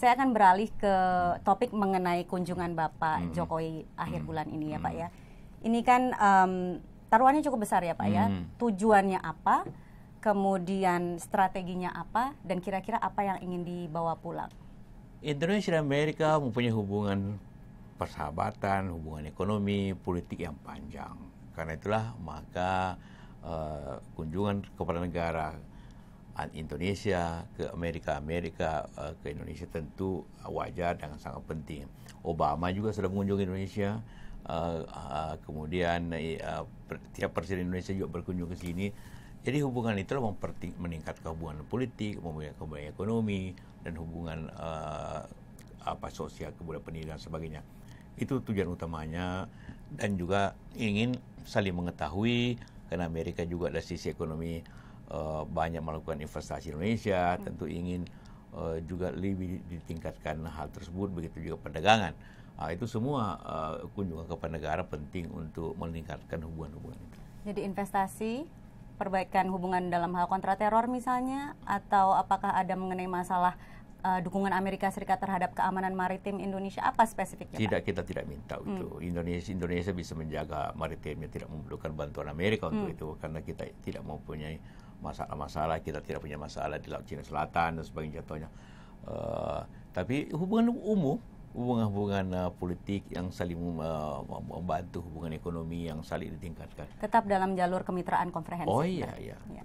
Saya akan beralih ke topik mengenai kunjungan Bapak hmm. Jokowi akhir hmm. bulan ini ya Pak ya. Ini kan um, taruhannya cukup besar ya Pak hmm. ya. Tujuannya apa? Kemudian strateginya apa? Dan kira-kira apa yang ingin dibawa pulang? Indonesia dan Amerika mempunyai hubungan persahabatan, hubungan ekonomi, politik yang panjang. Karena itulah maka uh, kunjungan kepada negara Indonesia ke Amerika Amerika eh, ke Indonesia tentu wajar dan sangat penting. Obama juga sudah mengunjungi Indonesia. Eh, eh, kemudian tiap presiden Indonesia juga berkunjung ke sini. Jadi hubungan itu meningkatkan hubungan politik, hubungan ekonomi dan hubungan apa sosial kemudian pendidikan sebagainya. Itu tujuan utamanya dan juga ingin saling mengetahui karena Amerika juga dari sisi ekonomi uh, banyak melakukan investasi Indonesia, hmm. tentu ingin uh, juga lebih ditingkatkan hal tersebut, begitu juga perdagangan. Uh, itu semua uh, kunjungan ke negara penting untuk meningkatkan hubungan-hubungan itu. Jadi investasi, perbaikan hubungan dalam hal kontra teror misalnya, atau apakah ada mengenai masalah uh, dukungan Amerika Serikat terhadap keamanan maritim Indonesia apa spesifiknya? Tidak, Pak? kita tidak minta hmm. itu. Indonesia Indonesia bisa menjaga maritimnya tidak memerlukan bantuan Amerika untuk hmm. itu karena kita tidak mempunyai masalah-masalah kita tidak punya masalah di Laut Cina Selatan dan sebagainya contohnya. Uh, tapi hubungan umum, hubungan-hubungan uh, politik yang saling uh, membantu hubungan ekonomi yang saling ditingkatkan. Tetap dalam jalur kemitraan komprehensif. Oh iya iya. Ya.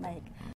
Baik.